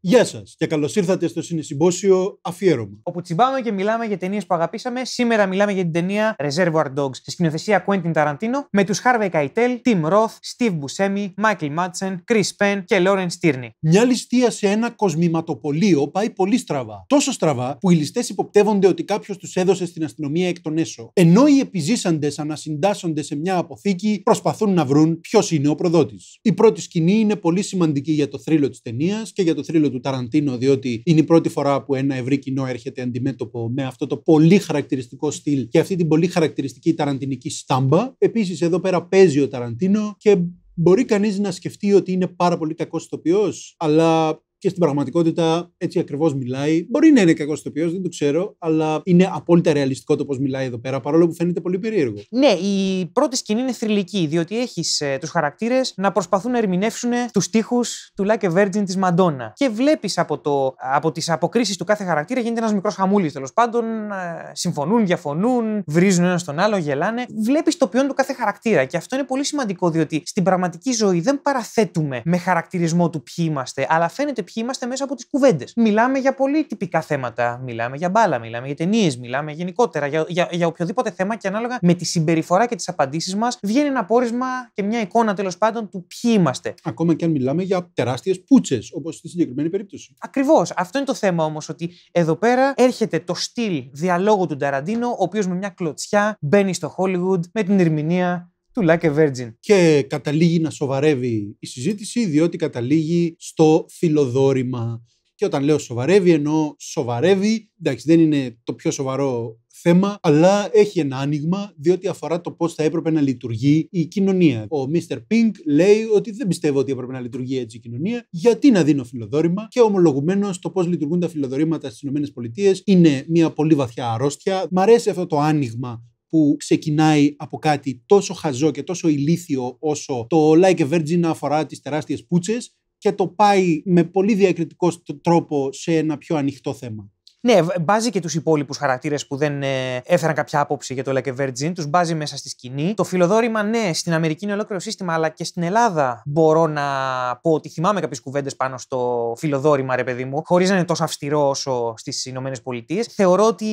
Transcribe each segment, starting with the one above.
Γεια σας και καλώς ήρθατε στο συνεσυμπόσιο αφιέρωμα. Όπου τσιμπάμε και μιλάμε για ταινίες που αγαπήσαμε. Σήμερα μιλάμε για την ταινία Reservoir Dogs στη σκηνοθεσία Quentin Tarantino με τους Harvey Keitel, Tim Roth, Steve Buscemi, Michael Madsen, Chris Penn και Lauren Stierney. Μια ληστεία σε ένα κοσμηματοπολείο πάει πολύ στραβά. Τόσο στραβά που οι ληστές υποπτεύονται ότι κάποιος τους έδωσε στην αστυνομία εκ των έσω. Ενώ οι επιζήσαντες ανασυντάσσονται σε μια αποθήκη προσπαθούν να βρουν ποιος είναι ο προδότης. Η πρώτη σκηνή είναι πολύ σημαντική για το θρύλο της ταινίας και για το θρύλο του Ταραντίνο, διότι είναι η πρώτη φορά που ένα ευρύ κοινό έρχεται αντιμέτωπο με αυτό το πολύ χαρακτηριστικό στυλ και αυτή την πολύ χαρακτηριστική ταραντινική στάμπα. Επίσης, εδώ πέρα παίζει ο Ταραντίνο και Μπορεί κανείς να σκεφτεί ότι είναι πάρα πολύ κακός αλλά και στην πραγματικότητα έτσι ακριβώς μιλάει. Μπορεί να είναι κακός ηθοποιός, δεν το ξέρω, αλλά είναι απόλυτα ρεαλιστικό το πώς μιλάει εδώ πέρα, παρόλο που φαίνεται πολύ περίεργο. Ναι, η πρώτη σκηνή είναι θρηλυκή, διότι έχεις ε, τους χαρακτήρες να προσπαθούν να ερμηνεύσουν τους τείχου του Like a Virgin της Μαντόνα. Και βλέπεις από, το, από τις αποκρίσεις του κάθε χαρακτήρα γίνεται ένας μικρός χαμούλης τέλος πάντων. Ε, συμφωνούν, διαφωνούν, βρίζουν ένα τον άλλο, γελάνε. Βλέπεις το ποιόν του κάθε χαρακτήρα. Και αυτό είναι πολύ σημαντικό, διότι στην πραγματική ζωή δεν παραθέτουμε με χαρακτηρισμό του ποιοι είμαστε, αλλά φαίνεται ποιοι είμαστε μέσα από τις κουβέντες. Μιλάμε για πολύ τυπικά θέματα. Μιλάμε για μπάλα, μιλάμε για ταινίες, μιλάμε γενικότερα για, για, για οποιοδήποτε θέμα και ανάλογα με τη συμπεριφορά και τις απαντήσεις μας βγαίνει ένα πόρισμα και μια εικόνα τέλος πάντων του ποιοι είμαστε. Ακόμα και αν μιλάμε για τεράστιες πούτσες, όπως στη συγκεκριμένη περίπτωση. Ακριβώς. Αυτό είναι το θέμα όμως, ότι εδώ πέρα έρχεται το στυλ διαλόγου του Ταραντίνο, ο οποίος με μια κλωτσιά μπαίνει στο Hollywood με την ερμηνεία του Like a Virgin. Και καταλήγει να σοβαρεύει η συζήτηση, διότι καταλήγει στο φιλοδόρημα. Και όταν λέω σοβαρεύει, ενώ σοβαρεύει. Εντάξει, δεν είναι το πιο σοβαρό θέμα, αλλά έχει ένα άνοιγμα διότι αφορά το πώς θα έπρεπε να λειτουργεί η κοινωνία. Ο Mr. Pink λέει ότι δεν πιστεύω ότι έπρεπε να λειτουργεί έτσι η κοινωνία. Γιατί να δίνω φιλοδόρημα και ομολογουμένως το πώς λειτουργούν τα φιλοδορήματα στις ΗΠΑ είναι μια πολύ βαθιά αρρώστια. Μ' αρέσει αυτό το άνοιγμα που ξεκινάει από κάτι τόσο χαζό και τόσο ηλίθιο όσο το Like a Virgin αφορά τις τεράστιες πούτσες και το πάει με πολύ διακριτικό τρόπο σε ένα πιο ανοιχτό θέμα. Ναι, μπάζει και τους υπόλοιπους χαρακτήρες που δεν ε, έφεραν κάποια άποψη για το Like a Virgin, τους μπάζει μέσα στη σκηνή. Το φιλοδόρημα, ναι, στην Αμερική είναι ολόκληρο σύστημα, αλλά και στην Ελλάδα μπορώ να πω ότι θυμάμαι κάποιες κουβέντες πάνω στο φιλοδόρημα, ρε παιδί μου, χωρίς να είναι τόσο αυστηρό όσο στις Ηνωμένες Πολιτείες. Θεωρώ ότι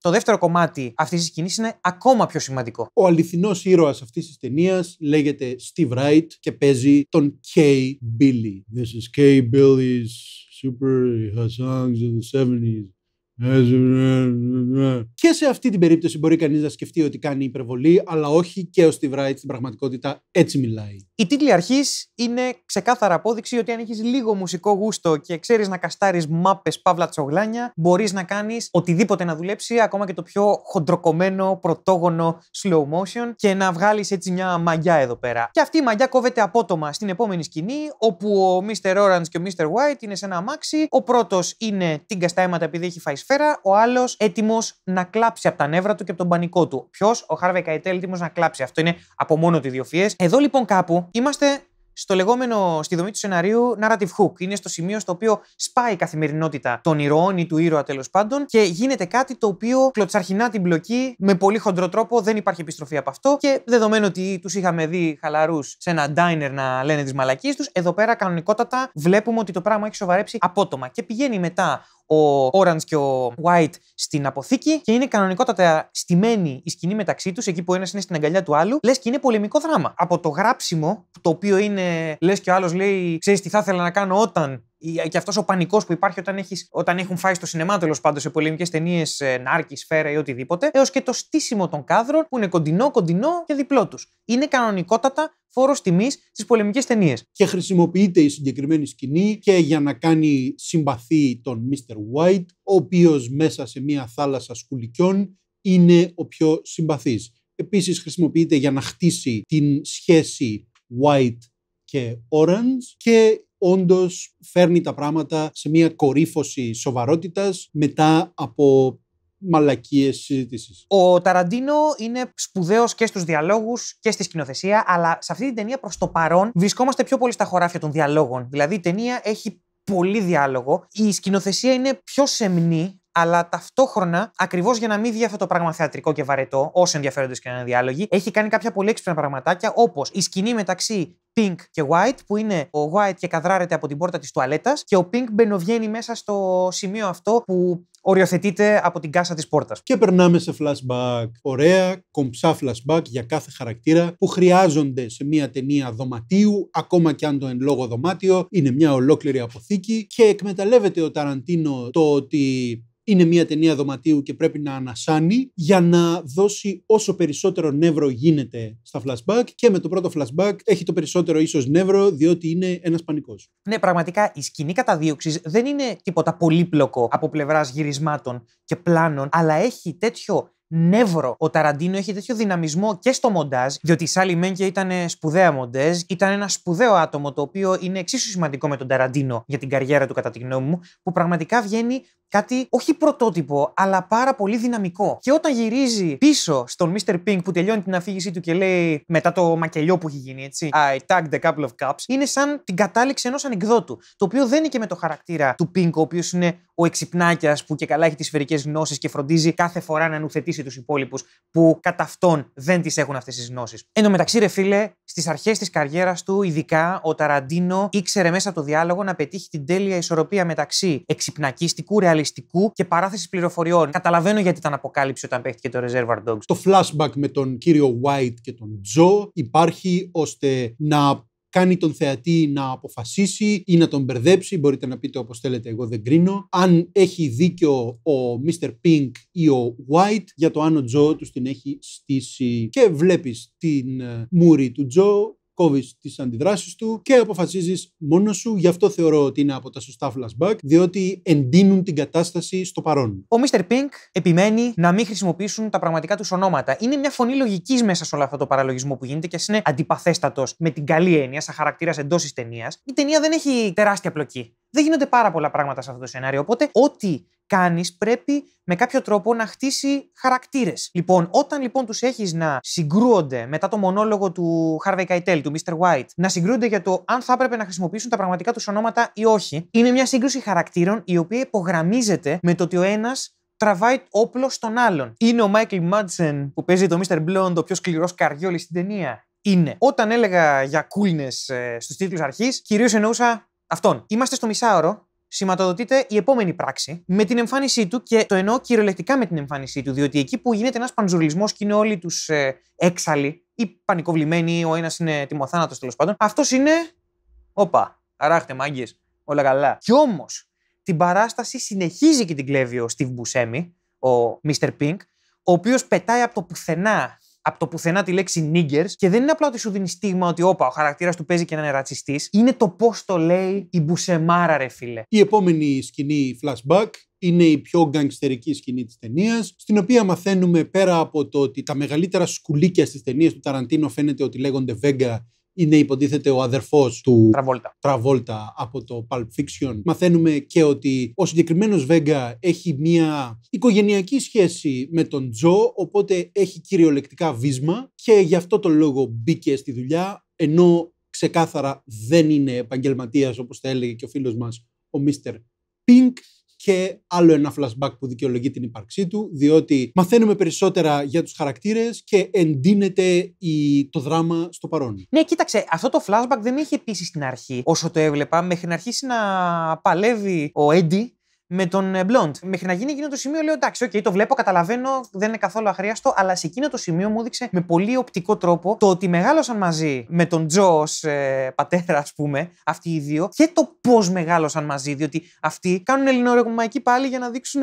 το δεύτερο κομμάτι αυτής της σκηνής είναι ακόμα πιο σημαντικό. Ο αληθινός ήρωας αυτής της ταινίας λέγεται Steve Wright και παίζει τον K. Billy. This is K. Billy's super songs of the 70s. Και σε αυτή την περίπτωση μπορεί κανείς να σκεφτεί ότι κάνει υπερβολή, αλλά όχι και ο Steve Wright στην πραγματικότητα έτσι μιλάει. Η τίτλη αρχής είναι ξεκάθαρα απόδειξη ότι αν έχεις λίγο μουσικό γούστο και ξέρεις να καστάρεις μάπες παύλα τσογλάνια, μπορείς να κάνεις οτιδήποτε να δουλέψει, ακόμα και το πιο χοντροκομμένο, πρωτόγωνο slow motion και να βγάλεις έτσι μια μαγιά εδώ πέρα. Και αυτή η μαγιά κόβεται απότομα στην επόμενη σκηνή, όπου ο Mr. Orange και ο Mr. White είναι σε ένα αμάξι. Ο πρώτος είναι την καστάματα επειδή έχει φάει σφαίρα, ο άλλος έτοιμος να κλάψει από τα νεύρα του και από τον πανικό του. Ποιος, ο Χάρβε Καϊτέλ, έτοιμος να κλάψει. Αυτό είναι από μόνο του οι Εδώ λοιπόν κάπου είμαστε στο λεγόμενο, στη δομή του σεναρίου narrative hook. Είναι στο σημείο στο οποίο σπάει η καθημερινότητα των ηρωών ή του ήρωα τέλος πάντων και γίνεται κάτι το οποίο κλωτσαρχινά την μπλοκή με πολύ χοντρό τρόπο, δεν υπάρχει επιστροφή από αυτό και δεδομένου ότι τους είχαμε δει χαλαρούς σε ένα diner να λένε τις μαλακίες τους, εδώ πέρα κανονικότατα βλέπουμε ότι το πράγμα έχει σοβαρέψει απότομα και πηγαίνει μετά ο Orange και ο White στην αποθήκη και είναι κανονικότατα στημένη η σκηνή μεταξύ τους, εκεί που ένας είναι στην αγκαλιά του άλλου, λες και είναι πολεμικό δράμα. Από το γράψιμο, το οποίο είναι λες και ο άλλος λέει, ξέρεις τι θα ήθελα να κάνω όταν και αυτός ο πανικός που υπάρχει όταν, έχεις, όταν έχουν φάει στο σινεμά τέλος πάντων σε πολεμικές ταινίες ε, Νάρκης, σφαίρα ή οτιδήποτε, έως και το στήσιμο των κάδρων που είναι κοντινό, κοντινό και διπλό τους. Είναι κανονικότατα φόρος τιμής στις πολεμικές ταινίες. Και χρησιμοποιείται η συγκεκριμένη σκηνή και για να κάνει συμπαθή τον Mr. White, ο οποίος μέσα σε μια θάλασσα σκουλικιών είναι ο πιο συμπαθής. Επίσης, χρησιμοποιείται για να χτίσει την σχέση White και Orange και όντως φέρνει τα πράγματα σε μια κορύφωση σοβαρότητας μετά από μαλακίες συζήτησης. Ο Ταραντίνο είναι σπουδαίος και στους διαλόγους και στη σκηνοθεσία, αλλά σε αυτή την ταινία προς το παρόν βρισκόμαστε πιο πολύ στα χωράφια των διαλόγων. Δηλαδή η ταινία έχει πολύ διάλογο. Η σκηνοθεσία είναι πιο σεμνή, αλλά ταυτόχρονα, ακριβώς για να μην βγει αυτό το πράγμα θεατρικό και βαρετό, όσο ενδιαφέρονται και να είναι διάλογοι, έχει κάνει κάποια πολύ έξυπνα πραγματάκια, όπως η σκηνή μεταξύ pink και white, που είναι ο white και καδράρεται από την πόρτα της τουαλέτας και ο pink μπαινοβγαίνει μέσα στο σημείο αυτό που οριοθετείται από την κάσα της πόρτας. Και περνάμε σε flashback. Ωραία, κομψά flashback για κάθε χαρακτήρα που χρειάζονται σε μια ταινία δωματίου, ακόμα και αν το εν λόγω δωμάτιο είναι μια ολόκληρη αποθήκη. Και εκμεταλλεύεται ο Ταραντίνο το ότι είναι μια ταινία δωματίου και πρέπει να ανασάνει για να δώσει όσο περισσότερο νεύρο γίνεται στα flashback και με το πρώτο flashback έχει το περισσότερο περισσότερο ίσως νεύρο, διότι είναι ένας πανικός. Ναι, πραγματικά η σκηνή καταδίωξης δεν είναι τίποτα πολύπλοκο από πλευράς γυρισμάτων και πλάνων, αλλά έχει τέτοιο νεύρο. Ο Ταραντίνο έχει τέτοιο δυναμισμό και στο μοντάζ, διότι η Σάλι Μένκε ήταν ε, σπουδαία μοντέζ, ήταν ένα σπουδαίο άτομο το οποίο είναι εξίσου σημαντικό με τον Ταραντίνο για την καριέρα του, κατά τη γνώμη μου, που πραγματικά βγαίνει κάτι όχι πρωτότυπο, αλλά πάρα πολύ δυναμικό. Και όταν γυρίζει πίσω στον Mr. Pink που τελειώνει την αφήγησή του και λέει μετά το μακελιό που έχει γίνει, έτσι. I tagged a couple of cups. Είναι σαν την κατάληξη ενός ανεκδότου. Το οποίο δεν είναι και με το χαρακτήρα του Pink, ο οποίος είναι ο εξυπνάκιας που και καλά έχει τις σφαιρικές γνώσεις και φροντίζει κάθε φορά να νουθετήσει τους υπόλοιπους που κατά αυτόν δεν τις έχουν αυτές τις γνώσεις. Εν τω μεταξύ, ρε φίλε, στις αρχές της καριέρας του, ειδικά ο Ταραντίνο ήξερε μέσα από το διάλογο να πετύχει την τέλεια ισορροπία μεταξύ εξυπνακίστικου, ρεαλιστικού και παράθεσης πληροφοριών. Καταλαβαίνω γιατί ήταν αποκάλυψη όταν παίχτηκε το Reservoir Dogs. Το flashback με τον κύριο White και τον Τζο υπάρχει ώστε να κάνει τον θεατή να αποφασίσει ή να τον μπερδέψει. Μπορείτε να πείτε όπως θέλετε, εγώ δεν κρίνω. Αν έχει δίκιο ο Mr. Pink ή ο White για το αν ο Τζο τους την έχει στήσει. Και βλέπεις την ε, μούρη του Τζο κόβεις τις αντιδράσεις του και αποφασίζεις μόνος σου. Γι' αυτό θεωρώ ότι είναι από τα σωστά flashback, διότι εντείνουν την κατάσταση στο παρόν. Ο Mr. Pink επιμένει να μην χρησιμοποιήσουν τα πραγματικά τους ονόματα. Είναι μια φωνή λογικής μέσα σε όλο αυτό το παραλογισμό που γίνεται και ας είναι αντιπαθέστατος με την καλή έννοια, σαν χαρακτήρας εντός της ταινίας. Η ταινία δεν έχει τεράστια πλοκή. Δεν γίνονται πάρα πολλά πράγματα σε αυτό το σενάριο. Οπότε, ό,τι κάνεις πρέπει με κάποιο τρόπο να χτίσει χαρακτήρες. Λοιπόν, όταν λοιπόν τους έχεις να συγκρούονται μετά το μονόλογο του Harvey Keitel, του Mr. White, να συγκρούονται για το αν θα έπρεπε να χρησιμοποιήσουν τα πραγματικά τους ονόματα ή όχι, είναι μια σύγκρουση χαρακτήρων η οποία υπογραμμίζεται με το ότι ο ένας τραβάει όπλο στον άλλον. Είναι ο Μάικλ Μάντσεν που παίζει το Mr. Blonde, ο πιο σκληρός καριόλης στην ταινία. Είναι. Όταν έλεγα για κούλνε στους τίτλους αρχής, κυρίως εννοούσα αυτόν. Είμαστε στο μισάωρο σηματοδοτείται η επόμενη πράξη με την εμφάνισή του και το εννοώ κυριολεκτικά με την εμφάνισή του, διότι εκεί που γίνεται ένας πανζουρλισμός και είναι όλοι τους ε, έξαλλοι ή πανικοβλημένοι, ο ένας είναι τιμοθάνατο τέλος πάντων, αυτός είναι. Όπα, αράχτε μάγκες, όλα καλά. Κι όμως την παράσταση συνεχίζει και την κλέβει ο Steve Μπουσέμι, ο Mr. Pink, ο οποίος πετάει από το πουθενά από το πουθενά τη λέξη νίγκερ και δεν είναι απλά ότι σου δίνει στίγμα ότι όπα, ο χαρακτήρας του παίζει και είναι ρατσιστής. Είναι το πώς το λέει η μπουσεμάρα, ρε φίλε. Η επόμενη σκηνή flashback είναι η πιο γκαγκστερική σκηνή της ταινίας, στην οποία μαθαίνουμε πέρα από το ότι τα μεγαλύτερα σκουλίκια στις ταινίες του Ταραντίνο φαίνεται ότι λέγονται Βέγγα είναι υποτίθεται ο αδερφός του Τραβόλτα. από το Pulp Fiction. Μαθαίνουμε και ότι ο συγκεκριμένος Βέγγα έχει μια οικογενειακή σχέση με τον Τζο, οπότε έχει κυριολεκτικά βίσμα και γι' αυτό το λόγο μπήκε στη δουλειά, ενώ ξεκάθαρα δεν είναι επαγγελματίας, όπως τα έλεγε και ο φίλος μας ο Μίστερ Pink και άλλο ένα flashback που δικαιολογεί την ύπαρξή του, διότι μαθαίνουμε περισσότερα για τους χαρακτήρες και εντείνεται η... το δράμα στο παρόν. Ναι, κοίταξε, αυτό το flashback δεν είχε επίση στην αρχή όσο το έβλεπα, μέχρι να αρχίσει να παλεύει ο Έντι με τον ε, Blond. Μέχρι να γίνει εκείνο το σημείο, λέω εντάξει, okay, το βλέπω, καταλαβαίνω, δεν είναι καθόλου αχρίαστο, αλλά σε εκείνο το σημείο μου έδειξε με πολύ οπτικό τρόπο το ότι μεγάλωσαν μαζί με τον Τζος ω ε, πατέρα, ας πούμε, αυτοί οι δύο και το πώς μεγάλωσαν μαζί, διότι αυτοί κάνουν ελληνορωμαϊκή πάλι για να δείξουν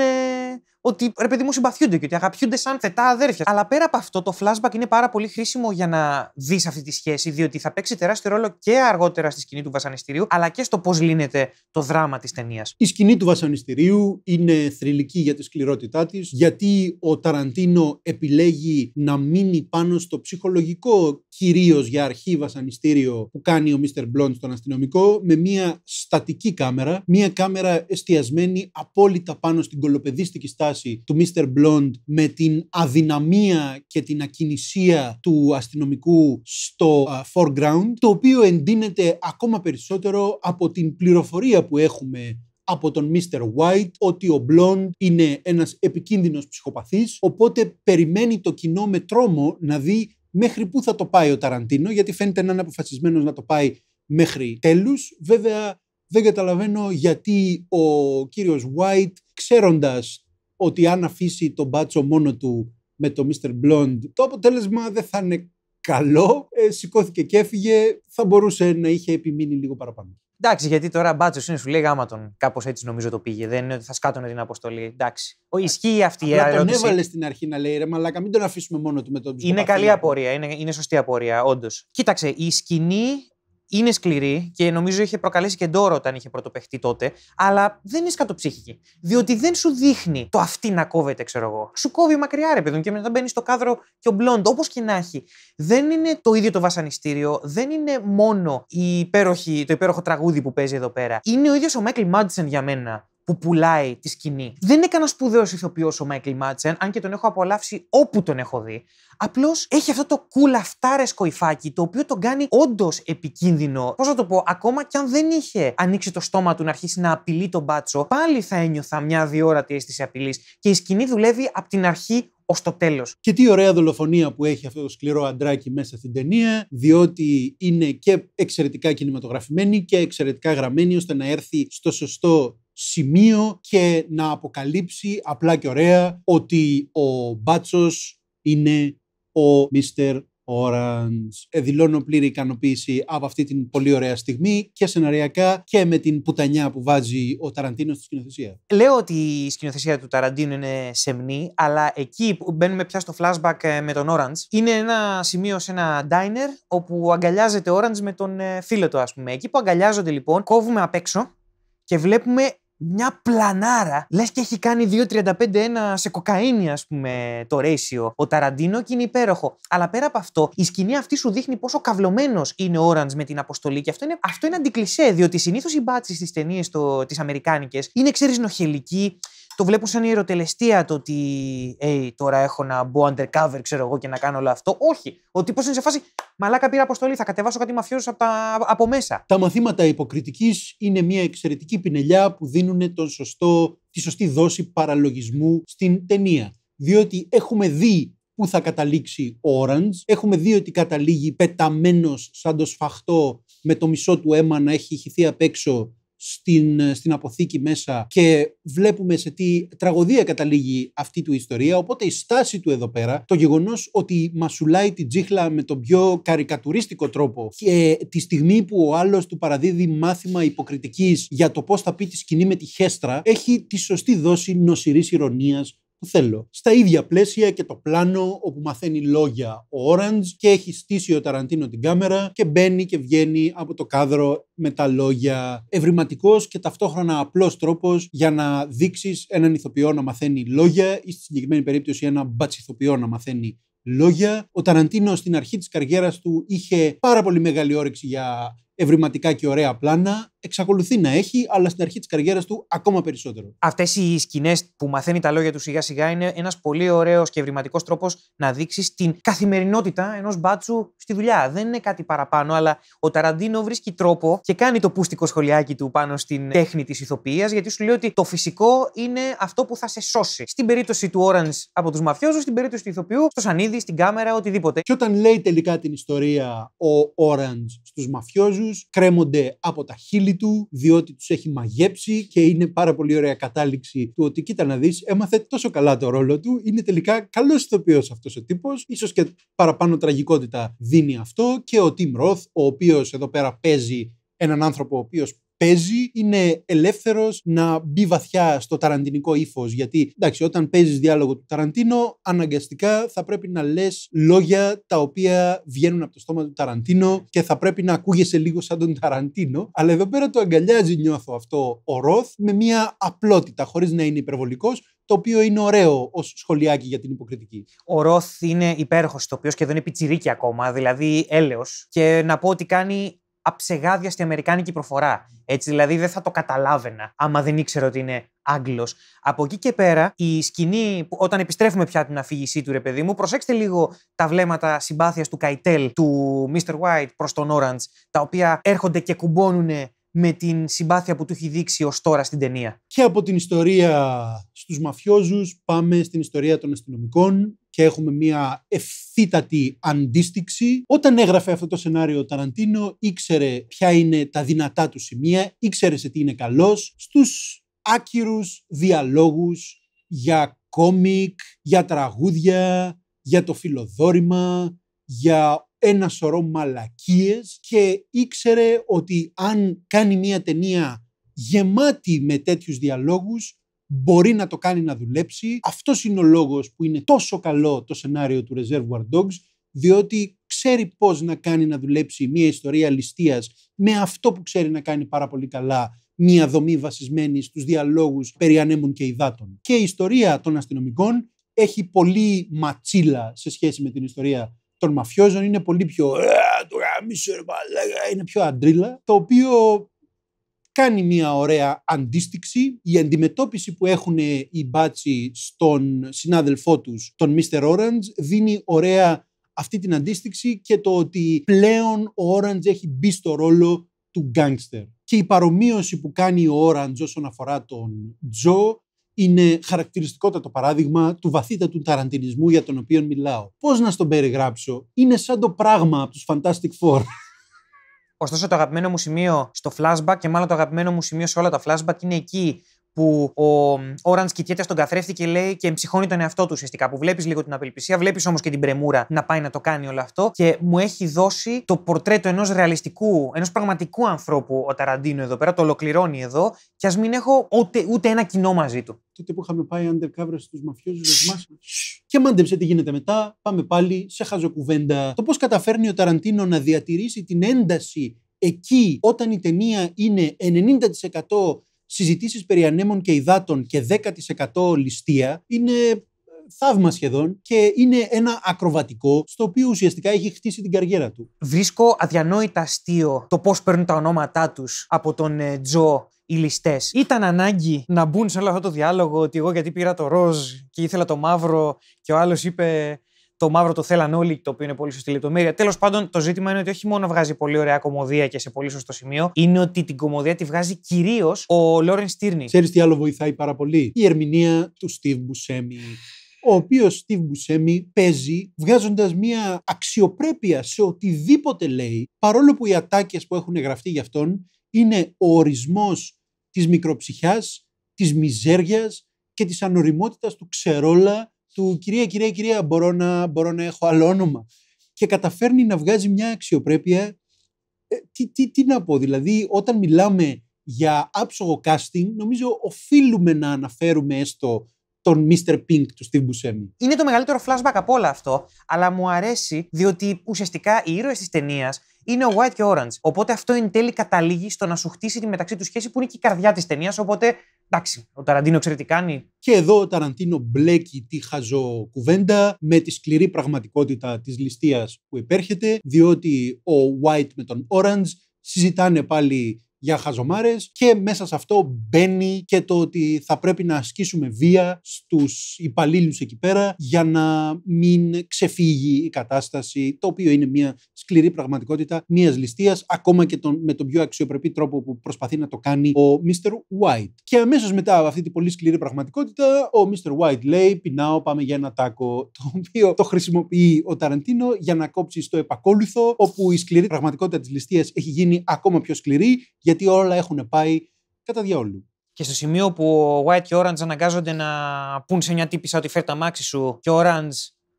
ότι ρε παιδί μου συμπαθιούνται και ότι αγαπιούνται σαν θετά αδέρφια. Αλλά πέρα από αυτό, το flashback είναι πάρα πολύ χρήσιμο για να δεις αυτή τη σχέση, διότι θα παίξει τεράστιο ρόλο και αργότερα στη σκηνή του βασανιστήριου, αλλά και στο πώς λύνεται το δράμα της ταινίας. Η σκηνή του βασανιστήριου είναι θρηλυκή για τη σκληρότητά της, γιατί ο Ταραντίνο επιλέγει να μείνει πάνω στο ψυχολογικό κυρίως για αρχή βασανιστήριο που κάνει ο Mr. Μπλόντ στον αστυνομικό, με μια στατική κάμερα, μια κάμερα εστιασμένη απόλυτα πάνω στην κολοπεδίστικη στάση του Mr. Blonde με την αδυναμία και την ακινησία του αστυνομικού στο foreground, το οποίο εντείνεται ακόμα περισσότερο από την πληροφορία που έχουμε από τον Mr. White ότι ο Blond είναι ένας επικίνδυνος ψυχοπαθής, οπότε περιμένει το κοινό με τρόμο να δει μέχρι πού θα το πάει ο Ταραντίνο, γιατί φαίνεται να είναι αποφασισμένος να το πάει μέχρι τέλους. Βέβαια δεν καταλαβαίνω γιατί ο κύριος White, ξέροντας ότι αν αφήσει τον μπάτσο μόνο του με το Mr. Blonde, το αποτέλεσμα δεν θα είναι καλό. Ε, σηκώθηκε και έφυγε. Θα μπορούσε να είχε επιμείνει λίγο παραπάνω. Εντάξει, γιατί τώρα μπάτσος είναι σου λέει γάμα τον. Κάπως έτσι νομίζω το πήγε. Δεν είναι ότι θα σκάτωνε την αποστολή. Εντάξει. Ο, ισχύει αυτή η ερώτηση. Τον έβαλε στην αρχή να λέει ρε Μαλάκα, μην τον αφήσουμε μόνο του με τον Μπλοντ. Είναι καλή απορία. Είναι, είναι σωστή απορία, όντως. Κοίταξε, η σκηνή είναι σκληρή και νομίζω είχε προκαλέσει και ντόρο όταν είχε πρωτοπεχτεί τότε, αλλά δεν είναι σκατοψύχικη. Διότι δεν σου δείχνει το αυτή να κόβεται, ξέρω εγώ. Σου κόβει μακριά, ρε παιδί μου, και μετά μπαίνεις στο κάδρο και ο μπλοντ, όπως και να έχει. Δεν είναι το ίδιο το βασανιστήριο, δεν είναι μόνο η υπέροχη, το υπέροχο τραγούδι που παίζει εδώ πέρα. Είναι ο ίδιος ο Μάικλ Μάντσεν για μένα που πουλάει τη σκηνή. Δεν είναι κανένα σπουδαίος ηθοποιός ο Μάικλ Μάτσεν, αν και τον έχω απολαύσει όπου τον έχω δει. Απλώς έχει αυτό το κουλαφτάρεσκο κοϊφάκι, το οποίο τον κάνει όντως επικίνδυνο. Πώς να το πω, ακόμα κι αν δεν είχε ανοίξει το στόμα του να αρχίσει να απειλεί τον μπάτσο, πάλι θα ένιωθα μια διόρατη αίσθηση απειλής. Και η σκηνή δουλεύει από την αρχή ως το τέλος. Και τι ωραία δολοφονία που έχει αυτό το σκληρό αντράκι μέσα στην ταινία, διότι είναι και εξαιρετικά κινηματογραφημένη και εξαιρετικά γραμμένη ώστε να έρθει στο σωστό σημείο και να αποκαλύψει απλά και ωραία ότι ο μπάτσος είναι ο Μίστερ Orange. Εδηλώνω πλήρη ικανοποίηση από αυτή την πολύ ωραία στιγμή και σεναριακά και με την πουτανιά που βάζει ο Ταραντίνος στη σκηνοθεσία. Λέω ότι η σκηνοθεσία του Ταραντίνου είναι σεμνή, αλλά εκεί που μπαίνουμε πια στο flashback ε, με τον Orange, είναι ένα σημείο σε ένα diner όπου αγκαλιάζεται Orange με τον ε, φίλο του, ας πούμε. Εκεί που αγκαλιάζονται λοιπόν, κόβουμε απ' έξω και βλέπουμε μια πλανάρα. Λες και έχει κάνει 2,35-1 σε κοκαίνη, ας πούμε, το ratio ο Ταραντίνο και είναι υπέροχο. Αλλά πέρα από αυτό, η σκηνή αυτή σου δείχνει πόσο καυλωμένος είναι ο Όραντ με την αποστολή και αυτό είναι, αυτό είναι αντικλισέ, διότι συνήθως οι μπάτσες στις ταινίες τι αμερικάνικη, είναι, ξέρεις, νοχελικοί, το βλέπω σαν ιεροτελεστία το ότι hey, τώρα έχω να μπω undercover, ξέρω εγώ, και να κάνω όλο αυτό. Όχι. Ο τύπος είναι σε φάση μαλάκα πήρα αποστολή. Θα κατεβάσω κάτι μαφιόζους από, τα... από μέσα. Τα μαθήματα υποκριτικής είναι μια εξαιρετική πινελιά που δίνουν τον σωστό, τη σωστή δόση παραλογισμού στην ταινία. Διότι έχουμε δει που θα καταλήξει ο Orange. Έχουμε δει ότι καταλήγει πεταμένος σαν το σφαχτό με το μισό του αίμα να έχει χυθεί απ' έξω στην, ε, στην αποθήκη μέσα και βλέπουμε σε τι τραγωδία καταλήγει αυτή του ιστορία. Οπότε η στάση του εδώ πέρα, το γεγονός ότι μασουλάει την τσίχλα με τον πιο καρικατουρίστικο τρόπο και τη στιγμή που ο άλλος του παραδίδει μάθημα υποκριτικής για το πώς θα πει τη σκηνή με τη χέστρα, έχει τη σωστή δόση νοσηρής ηρωνίας θέλω. Στα ίδια πλαίσια και το πλάνο όπου μαθαίνει λόγια ο Orange και έχει στήσει ο Ταραντίνο την κάμερα και μπαίνει και βγαίνει από το κάδρο με τα λόγια. Ευρηματικός και ταυτόχρονα απλός τρόπος για να δείξεις έναν ηθοποιό να μαθαίνει λόγια ή στη συγκεκριμένη περίπτωση ένα μπατσιθοποιό να μαθαίνει λόγια. Ο Ταραντίνο στην αρχή της καριέρας του είχε πάρα πολύ μεγάλη όρεξη για ευρηματικά και ωραία πλάνα εξακολουθεί να έχει, αλλά στην αρχή της καριέρας του ακόμα περισσότερο. Αυτές οι σκηνές που μαθαίνει τα λόγια του σιγά-σιγά είναι ένας πολύ ωραίος και ευρηματικός τρόπος να δείξεις την καθημερινότητα ενός μπάτσου στη δουλειά. Δεν είναι κάτι παραπάνω, αλλά ο Ταραντίνο βρίσκει τρόπο και κάνει το πούστικο σχολιάκι του πάνω στην τέχνη της ηθοποιίας, γιατί σου λέει ότι το φυσικό είναι αυτό που θα σε σώσει. Στην περίπτωση του Orange από τους μαφιόζους, στην περίπτωση του ηθοποιού, στο σανίδι, στην κάμερα, οτιδήποτε. Και όταν λέει τελικά την ιστορία ο Orange στους μαφιόζους, κρέμονται από τα χείλη του, διότι τους έχει μαγέψει και είναι πάρα πολύ ωραία κατάληξη του ότι κοίτα να δεις, έμαθε τόσο καλά το ρόλο του. Είναι τελικά καλός ηθοποιός αυτός ο τύπος. σω και παραπάνω τραγικότητα δίνει αυτό. Και ο Τιμ Ροθ, ο οποίος εδώ πέρα παίζει έναν άνθρωπο ο οποίος παίζει, είναι ελεύθερος να μπει βαθιά στο ταραντινικό ύφος. Γιατί εντάξει, όταν παίζεις διάλογο του Ταραντίνο, αναγκαστικά θα πρέπει να λες λόγια τα οποία βγαίνουν από το στόμα του Ταραντίνο και θα πρέπει να ακούγεσαι λίγο σαν τον Ταραντίνο. Αλλά εδώ πέρα το αγκαλιάζει, νιώθω αυτό, ο Ροθ με μια απλότητα, χωρίς να είναι υπερβολικός, το οποίο είναι ωραίο ως σχολιάκι για την υποκριτική. Ο Ροθ είναι υπέροχος οποίο και δεν είναι πιτσιρίκι ακόμα, δηλαδή έλεος. Και να πω ότι κάνει αψεγάδια στη αμερικάνικη προφορά. Έτσι δηλαδή δεν θα το καταλάβαινα άμα δεν ήξερα ότι είναι Άγγλος. Από εκεί και πέρα, η σκηνή, όταν επιστρέφουμε πια την αφήγησή του, ρε παιδί μου, προσέξτε λίγο τα βλέμματα συμπάθειας του Καϊτέλ, του Mr. White προς τον Orange, τα οποία έρχονται και κουμπώνουν με την συμπάθεια που του έχει δείξει ως τώρα στην ταινία. Και από την ιστορία στους μαφιόζους, πάμε στην ιστορία των αστυνομικών, και έχουμε μια ευθύτατη αντίστοιξη. Όταν έγραφε αυτό το σενάριο ο Ταραντίνο, ήξερε ποια είναι τα δυνατά του σημεία, ήξερε σε τι είναι καλός, στους άκυρους διαλόγους για κόμικ, για τραγούδια, για το φιλοδόρημα, για ένα σωρό μαλακίες και ήξερε ότι αν κάνει μια ταινία γεμάτη με τέτοιους διαλόγους μπορεί να το κάνει να δουλέψει. Αυτός είναι ο λόγος που είναι τόσο καλό το σενάριο του Reservoir Dogs, διότι ξέρει πώς να κάνει να δουλέψει μια ιστορία ληστείας με αυτό που ξέρει να κάνει πάρα πολύ καλά, μια δομή βασισμένη στους διαλόγους περί ανέμων και υδάτων. Και η ιστορία των αστυνομικών έχει πολύ ματσίλα σε σχέση με την ιστορία των μαφιόζων. Είναι πολύ πιο. «Ε, είναι πιο αντρίλα, το οποίο κάνει μια ωραία αντίστοιξη. Η αντιμετώπιση που έχουν οι μπάτσι στον συνάδελφό τους, τον Mr. Orange, δίνει ωραία αυτή την αντίστοιξη και το ότι πλέον ο Orange έχει μπει στο ρόλο του γκάνγκστερ. Και η παρομοίωση που κάνει ο Orange όσον αφορά τον Τζο είναι χαρακτηριστικότατο παράδειγμα του βαθύτατου ταραντινισμού για τον οποίο μιλάω. Πώς να στον περιγράψω, είναι σαν το πράγμα από τους Fantastic Four. Ωστόσο, το αγαπημένο μου σημείο στο flashback και μάλλον το αγαπημένο μου σημείο σε όλα τα flashback είναι εκεί που ο Όραντ κοιτιέται στον καθρέφτη και λέει και εμψυχώνει τον εαυτό του ουσιαστικά. Που βλέπεις λίγο την απελπισία, βλέπεις όμως και την πρεμούρα να πάει να το κάνει όλο αυτό. Και μου έχει δώσει το πορτρέτο ενός ρεαλιστικού, ενός πραγματικού ανθρώπου ο Ταραντίνο εδώ πέρα, το ολοκληρώνει εδώ, και ας μην έχω ούτε, ούτε ένα κοινό μαζί του. Τότε που είχαμε πάει undercover στους μαφιόζους, Και μάντεψε τι γίνεται μετά. Πάμε πάλι σε χαζοκουβέντα. Το πώς καταφέρνει ο Ταραντίνο να διατηρήσει την ένταση εκεί όταν η ταινία είναι 90% συζητήσεις περί ανέμων και υδάτων και 10% ληστεία είναι ε, θαύμα σχεδόν και είναι ένα ακροβατικό στο οποίο ουσιαστικά έχει χτίσει την καριέρα του. Βρίσκω αδιανόητα αστείο το πώς παίρνουν τα ονόματά τους από τον ε, Τζο οι ληστές. Ήταν ανάγκη να μπουν σε όλο αυτό το διάλογο ότι εγώ γιατί πήρα το ροζ και ήθελα το μαύρο και ο άλλος είπε το μαύρο το θέλαν όλοι, το οποίο είναι πολύ σωστή λεπτομέρεια. Τέλος πάντων, το ζήτημα είναι ότι όχι μόνο βγάζει πολύ ωραία κομμωδία και σε πολύ σωστό σημείο, είναι ότι την κομμωδία τη βγάζει κυρίως ο Λόρεν Στίρνη. Ξέρεις τι άλλο βοηθάει πάρα πολύ. Η ερμηνεία του Στίβ Μπουσέμι. ο οποίος Στίβ Μπουσέμι παίζει βγάζοντας μια αξιοπρέπεια σε οτιδήποτε λέει, παρόλο που οι ατάκες που έχουν γραφτεί για αυτόν είναι ο ορισμός της μικροψυχιάς, της μιζέριας και της ανοριμότητας του ξερόλα του κυρία, κυρία, κυρία, μπορώ να, μπορώ να έχω άλλο όνομα. Και καταφέρνει να βγάζει μια αξιοπρέπεια. Ε, τι, τι, τι να πω, δηλαδή, όταν μιλάμε για άψογο casting, νομίζω οφείλουμε να αναφέρουμε έστω τον Mr. Pink του Steve Buscemi. Είναι το μεγαλύτερο flashback από όλα αυτό, αλλά μου αρέσει διότι ουσιαστικά οι ήρωες της ταινίας είναι ο White και ο Orange. Οπότε αυτό εν τέλει καταλήγει στο να σου χτίσει τη μεταξύ του σχέση που είναι και η καρδιά της ταινίας. Οπότε εντάξει, ο Ταραντίνο ξέρει τι κάνει. Και εδώ ο Ταραντίνο μπλέκει τη κουβέντα με τη σκληρή πραγματικότητα της ληστείας που υπέρχεται, διότι ο White με τον Orange συζητάνε πάλι για χαζομάρες και μέσα σε αυτό μπαίνει και το ότι θα πρέπει να ασκήσουμε βία στους υπαλλήλους εκεί πέρα για να μην ξεφύγει η κατάσταση, το οποίο είναι μια σκληρή πραγματικότητα μιας ληστείας, ακόμα και τον, με τον πιο αξιοπρεπή τρόπο που προσπαθεί να το κάνει ο Mr. White. Και αμέσως μετά από αυτή την πολύ σκληρή πραγματικότητα, ο Mr. White λέει: Πεινάω, πάμε για ένα τάκο. Το οποίο το χρησιμοποιεί ο Ταραντίνο για να κόψει στο επακόλουθο, όπου η σκληρή πραγματικότητα της ληστείας έχει γίνει ακόμα πιο σκληρή γιατί όλα έχουν πάει κατά διαόλου. Και στο σημείο που ο White και ο Orange αναγκάζονται να πούν σε μια τύπησα ότι φέρει τα μάξι σου και ο Orange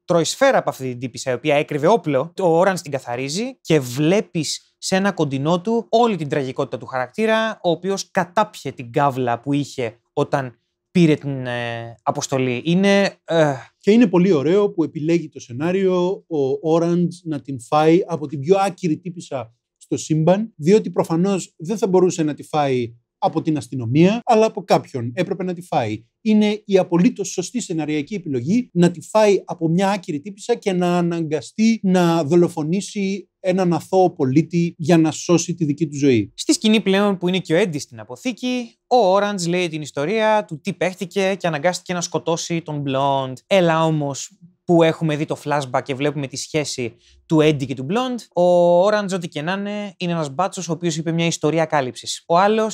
τρώει σφαίρα από αυτή την τύπησα η οποία έκρυβε όπλο, ο Orange την καθαρίζει και βλέπεις σε ένα κοντινό του όλη την τραγικότητα του χαρακτήρα, ο οποίος κατάπιε την κάβλα που είχε όταν πήρε την ε, αποστολή. Είναι... Ε, και είναι πολύ ωραίο που επιλέγει το σενάριο ο Orange να την φάει από την πιο άκυρη τύπησα το σύμπαν, διότι προφανώς δεν θα μπορούσε να τη φάει από την αστυνομία, αλλά από κάποιον. Έπρεπε να τη φάει. Είναι η απολύτως σωστή σεναριακή επιλογή να τη φάει από μια άκυρη τύπησα και να αναγκαστεί να δολοφονήσει έναν αθώο πολίτη για να σώσει τη δική του ζωή. Στη σκηνή πλέον που είναι και ο Έντι στην αποθήκη, ο Όραντ λέει την ιστορία του τι παίχτηκε και αναγκάστηκε να σκοτώσει τον Μπλοντ. Έλα όμως, που έχουμε δει το flashback και βλέπουμε τη σχέση του Έντι και του Μπλοντ, Ο Όραντζ, ό,τι και να είναι, είναι ένας μπάτσος ο οποίος είπε μια ιστορία κάλυψης. Ο άλλος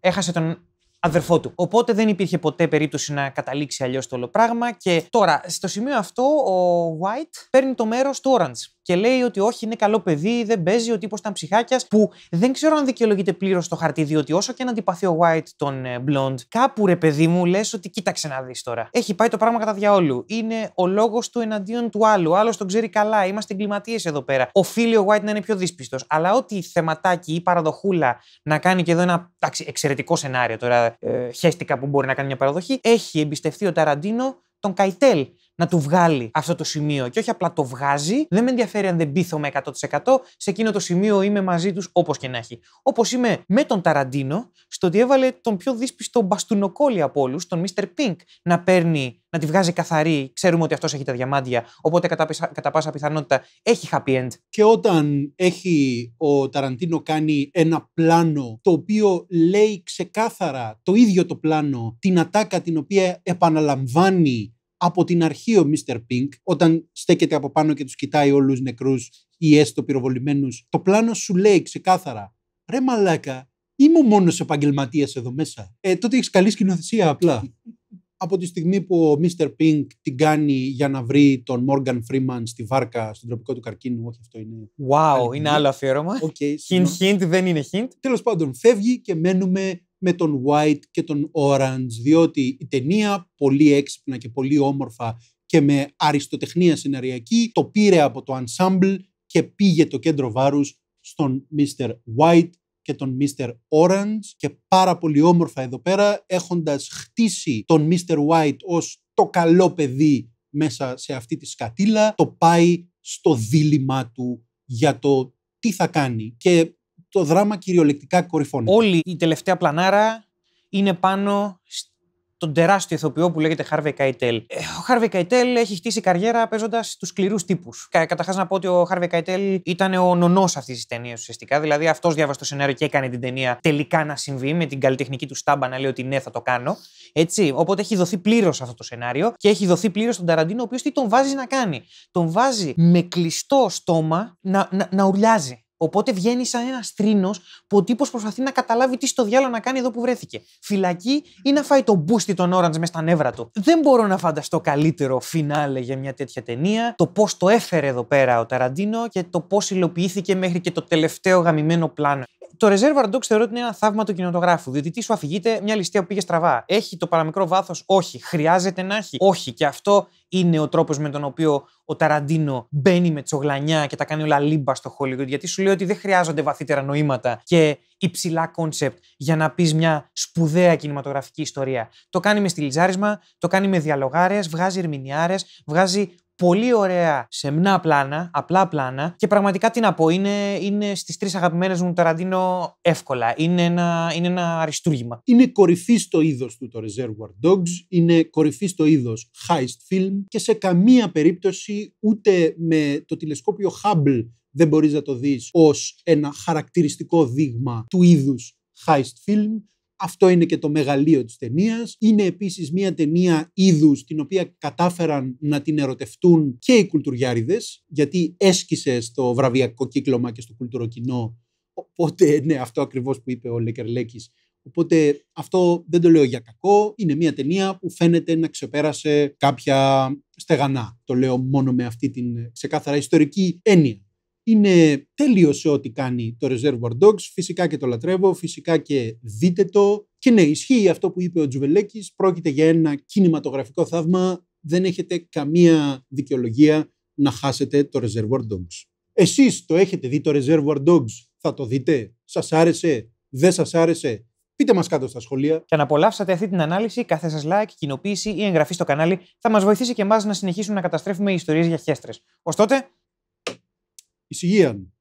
έχασε τον αδερφό του. Οπότε δεν υπήρχε ποτέ περίπτωση να καταλήξει αλλιώς το όλο πράγμα. Και τώρα, στο σημείο αυτό, ο White παίρνει το μέρος του Orange και λέει ότι όχι, είναι καλό παιδί, δεν παίζει, ο τύπος ήταν ψυχάκιας. Που δεν ξέρω αν δικαιολογείται πλήρως στο χαρτί, διότι όσο και να αντιπαθεί ο White τον ε, Blond, κάπου ρε παιδί μου λες ότι κοίταξε να δεις τώρα. Έχει πάει το πράγμα κατά διαόλου. Είναι ο λόγος του εναντίον του άλλου. Άλλος τον ξέρει καλά, είμαστε εγκληματίες εδώ πέρα. Οφείλει ο White να είναι πιο δύσπιστος. Αλλά ό,τι θεματάκι ή παραδοχούλα να κάνει και εδώ ένα εξαιρετικό σενάριο τώρα, ε, χέστηκα που μπορεί να κάνει μια παραδοχή, έχει εμπιστευτεί ο Ταραντίνο τον Καϊτέλ να του βγάλει αυτό το σημείο. Και όχι απλά το βγάζει, δεν με ενδιαφέρει αν δεν πείθω με 100%. Σε εκείνο το σημείο είμαι μαζί τους όπως και να έχει. Όπως είμαι με τον Ταραντίνο, στο ότι έβαλε τον πιο δύσπιστο μπαστούνοκόλλη από όλους, τον Mr. Pink, να παίρνει να τη βγάζει καθαρή. Ξέρουμε ότι αυτός έχει τα διαμάντια. Οπότε κατά, κατά πάσα πιθανότητα έχει happy end. Και όταν έχει ο Ταραντίνο κάνει ένα πλάνο το οποίο λέει ξεκάθαρα το ίδιο το πλάνο, την ατάκα την οποία επαναλαμβάνει από την αρχή ο Μίστερ Πινκ, όταν στέκεται από πάνω και τους κοιτάει όλους νεκρούς ή έστω πυροβολημένους, το πλάνο σου λέει ξεκάθαρα: Ρε μαλάκα, είμαι ο μόνος επαγγελματίας εδώ μέσα. Ε, τότε έχεις καλή σκηνοθεσία απλά. από τη στιγμή που ο Μίστερ Πινκ την κάνει για να βρει τον Μόργαν Φρήμαν στη βάρκα, στον τροπικό του καρκίνου. Όχι, αυτό είναι. Wow, είναι άλλο αφιέρωμα. Okay, hint, hint, δεν είναι hint. Τέλος πάντων, φεύγει και μένουμε με τον White και τον Orange, διότι η ταινία πολύ έξυπνα και πολύ όμορφα και με αριστοτεχνία συναριακή το πήρε από το ensemble και πήγε το κέντρο βάρους στον Mr. White και τον Mr. Orange και πάρα πολύ όμορφα εδώ πέρα έχοντας χτίσει τον Mr. White ως το καλό παιδί μέσα σε αυτή τη σκατήλα το πάει στο δίλημά του για το τι θα κάνει και το δράμα κυριολεκτικά κορυφώνει. Όλη η τελευταία πλανάρα είναι πάνω στον τεράστιο ηθοποιό που λέγεται Χάρβε Καϊτέλ. Ο Χάρβε Καϊτέλ έχει χτίσει καριέρα παίζοντας τους σκληρούς τύπους. Καταρχάς να πω ότι ο Χάρβε Καϊτέλ ήταν ο νονός αυτής της ταινίας ουσιαστικά. Δηλαδή αυτός διάβασε το σενάριο και έκανε την ταινία τελικά να συμβεί με την καλλιτεχνική του στάμπα να λέει ότι ναι, θα το κάνω. Έτσι. Οπότε έχει δοθεί πλήρως αυτό το σενάριο και έχει δοθεί πλήρως στον Ταραντίνο, ο οποίος τι τον βάζει να κάνει. Τον βάζει με κλειστό στόμα να, να, να ουρλιάζει. Οπότε βγαίνει σαν ένας τρίνος που ο τύπος προσπαθεί να καταλάβει τι στο διάλογο να κάνει εδώ που βρέθηκε. Φυλακή ή να φάει το μπούστι των Orange μες στα νεύρα του. Δεν μπορώ να φανταστώ καλύτερο φινάλε για μια τέτοια ταινία. Το πώς το έφερε εδώ πέρα ο Ταραντίνο και το πώς υλοποιήθηκε μέχρι και το τελευταίο γαμημένο πλάνο. Το Reservoir Dogs θεωρώ ότι είναι ένα θαύμα του κινηματογράφου. Διότι τι σου αφηγείται μια ληστεία που πήγε στραβά. Έχει το παραμικρό βάθος, όχι. Χρειάζεται να έχει, όχι. Και αυτό είναι ο τρόπος με τον οποίο ο Ταραντίνο μπαίνει με τσογλανιά και τα κάνει όλα λίμπα στο Hollywood. Γιατί σου λέει ότι δεν χρειάζονται βαθύτερα νοήματα και υψηλά κόνσεπτ για να πεις μια σπουδαία κινηματογραφική ιστορία. Το κάνει με στυλιτζάρισμα, το κάνει με διαλογάρες, βγάζει ερμηνιάρε, βγάζει πολύ ωραία σεμνά πλάνα, απλά πλάνα και πραγματικά τι να πω, είναι, είναι στις τρεις αγαπημένες μου Ταραντίνο εύκολα. Είναι ένα, είναι ένα αριστούργημα. Είναι κορυφή στο είδος του το Reservoir Dogs, είναι κορυφή στο είδος heist film και σε καμία περίπτωση ούτε με το τηλεσκόπιο Hubble δεν μπορείς να το δεις ως ένα χαρακτηριστικό δείγμα του είδους heist film αυτό είναι και το μεγαλείο της ταινίας. Είναι επίσης μια ταινία είδους την οποία κατάφεραν να την ερωτευτούν και οι κουλτουριάριδες γιατί έσκησε στο βραβιακό κύκλωμα και στο κουλτουροκοινό. Οπότε, ναι, αυτό ακριβώς που είπε ο Λεκερλέκης. Οπότε αυτό δεν το λέω για κακό. Είναι μια ταινία που φαίνεται να ξεπέρασε κάποια στεγανά. Το λέω μόνο με αυτή την ξεκάθαρα ιστορική έννοια είναι τέλειος σε ό,τι κάνει το Reservoir Dogs. Φυσικά και το λατρεύω, φυσικά και δείτε το. Και ναι, ισχύει αυτό που είπε ο Τζουβελέκης. Πρόκειται για ένα κινηματογραφικό θαύμα. Δεν έχετε καμία δικαιολογία να χάσετε το Reservoir Dogs. Εσείς το έχετε δει το Reservoir Dogs, θα το δείτε, Σας άρεσε, δεν σας άρεσε, πείτε μας κάτω στα σχολεία. Και αν απολαύσατε αυτή την ανάλυση, κάθε σας, like, κοινοποίηση ή εγγραφή στο κανάλι θα μας βοηθήσει και εμάς να συνεχίσουμε να καταστρέφουμε ιστορίες για χέστρες. Ωστότε, is Ian.